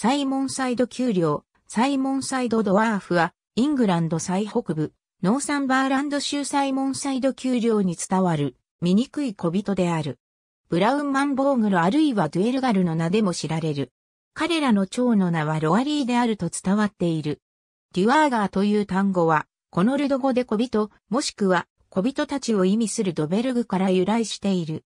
サイモンサイド丘陵、サイモンサイドドワーフは、イングランド最北部、ノーサンバーランド州サイモンサイド丘陵に伝わる、醜い小人である。ブラウンマンボーグルあるいはデュエルガルの名でも知られる。彼らの長の名はロアリーであると伝わっている。デュアーガーという単語は、コノルド語で小人、もしくは小人たちを意味するドベルグから由来している。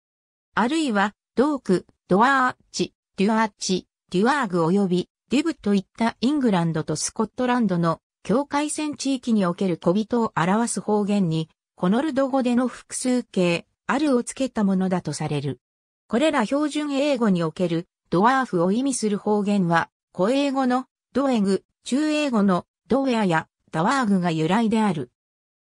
あるいは、ドーク、ドアーチ、デュアーチ、デュワーグ及びデュブといったイングランドとスコットランドの境界線地域における小人を表す方言に、コノルド語での複数形、あるをつけたものだとされる。これら標準英語におけるドワーフを意味する方言は、古英語のドエグ、中英語のドウェアやダワーグが由来である。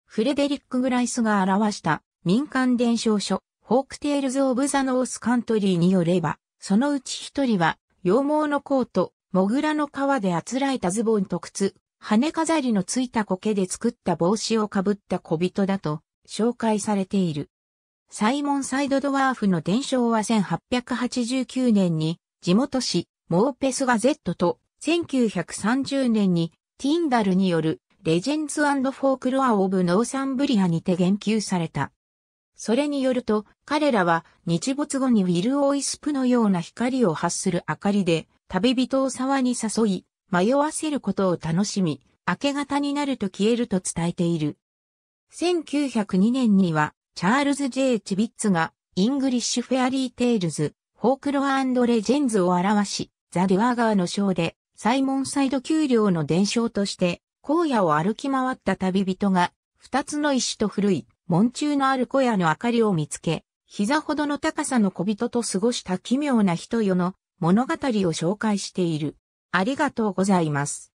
フレデリック・グライスが表した民間伝承書、ホークテールズ・オブ・ザ・ノース・カントリーによれば、そのうち一人は羊毛のコート、モグラの皮であつらえたズボンと靴、羽飾りのついた苔で作った帽子をかぶった小人だと紹介されている。サイモン・サイド・ドワーフの伝承は1889年に地元紙モーペス・ガゼットと1930年にティンダルによるレジェンズフォークロア・オブ・ノーサンブリアにて言及された。それによると、彼らは日没後にウィル・オイスプのような光を発する明かりで、旅人を沢に誘い、迷わせることを楽しみ、明け方になると消えると伝えている。1902年には、チャールズ・ J・ チビッツが、イングリッシュ・フェアリー・テイルズ、フォークロアンド・レジェンズを表し、ザ・デュアーガーの章で、サイモン・サイド丘陵の伝承として、荒野を歩き回った旅人が、二つの石と古い門中のある小屋の明かりを見つけ、膝ほどの高さの小人と過ごした奇妙な人よの物語を紹介している。ありがとうございます。